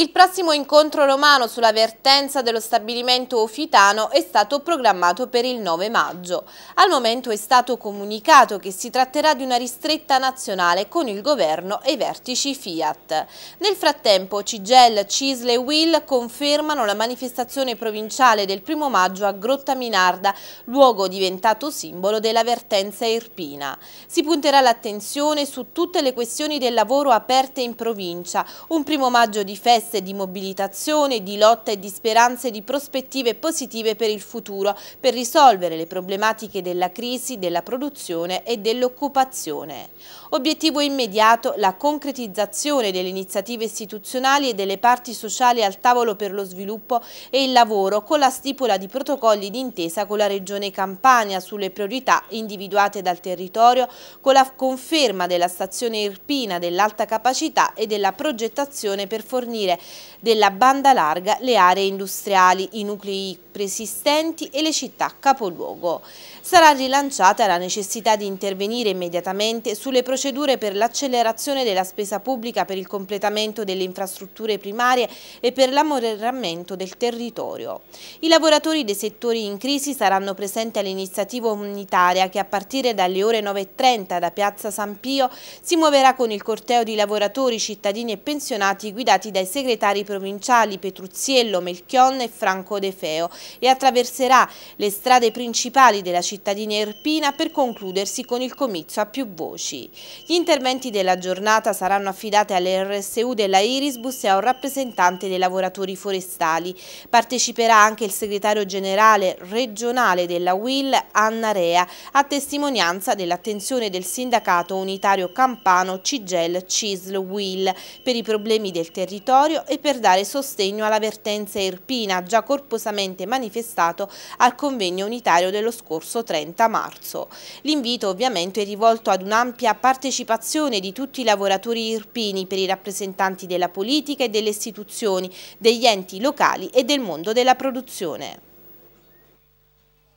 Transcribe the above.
Il prossimo incontro romano sulla vertenza dello stabilimento ofitano è stato programmato per il 9 maggio. Al momento è stato comunicato che si tratterà di una ristretta nazionale con il governo e i vertici Fiat. Nel frattempo Cigel, Cisle e Will confermano la manifestazione provinciale del 1 maggio a Grotta Minarda, luogo diventato simbolo della vertenza irpina. Si punterà l'attenzione su tutte le questioni del lavoro aperte in provincia, un 1 maggio di festa promesse di mobilitazione, di lotta e di speranze di prospettive positive per il futuro, per risolvere le problematiche della crisi, della produzione e dell'occupazione. Obiettivo immediato la concretizzazione delle iniziative istituzionali e delle parti sociali al tavolo per lo sviluppo e il lavoro con la stipula di protocolli d'intesa con la Regione Campania sulle priorità individuate dal territorio con la conferma della stazione Irpina dell'alta capacità e della progettazione per fornire della banda larga le aree industriali, i nuclei preesistenti e le città capoluogo. Sarà rilanciata la necessità di intervenire immediatamente sulle procedure per l'accelerazione della spesa pubblica per il completamento delle infrastrutture primarie e per l'ammoderramento del territorio. I lavoratori dei settori in crisi saranno presenti all'iniziativa unitaria che a partire dalle ore 9.30 da Piazza San Pio si muoverà con il corteo di lavoratori, cittadini e pensionati guidati dai settori segretari provinciali Petruzziello, Melchion e Franco De Feo e attraverserà le strade principali della cittadina Erpina per concludersi con il comizio a più voci. Gli interventi della giornata saranno affidati alle RSU della Irisbus e a un rappresentante dei lavoratori forestali. Parteciperà anche il segretario generale regionale della UIL, Anna Rea, a testimonianza dell'attenzione del sindacato unitario campano Cigel Cisl UIL per i problemi del territorio territorio e per dare sostegno alla vertenza irpina già corposamente manifestato al convegno unitario dello scorso 30 marzo. L'invito ovviamente è rivolto ad un'ampia partecipazione di tutti i lavoratori irpini per i rappresentanti della politica e delle istituzioni, degli enti locali e del mondo della produzione.